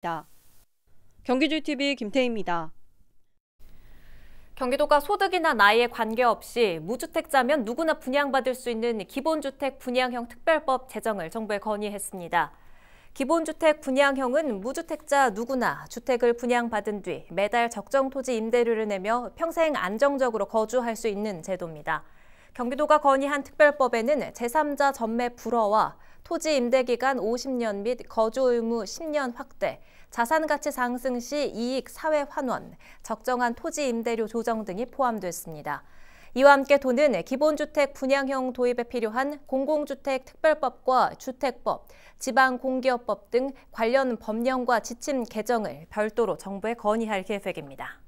있다. 경기주TV 김태희입니다. 경기도가 소득이나 나이에 관계없이 무주택자면 누구나 분양받을 수 있는 기본주택 분양형 특별법 제정을 정부에 건의했습니다. 기본주택 분양형은 무주택자 누구나 주택을 분양받은 뒤 매달 적정 토지 임대료를 내며 평생 안정적으로 거주할 수 있는 제도입니다. 경기도가 건의한 특별법에는 제3자 전매 불허와 토지 임대 기간 50년 및 거주 의무 10년 확대, 자산 가치 상승 시 이익 사회 환원, 적정한 토지 임대료 조정 등이 포함됐습니다. 이와 함께 도는 기본주택 분양형 도입에 필요한 공공주택 특별법과 주택법, 지방공기업법 등 관련 법령과 지침 개정을 별도로 정부에 건의할 계획입니다.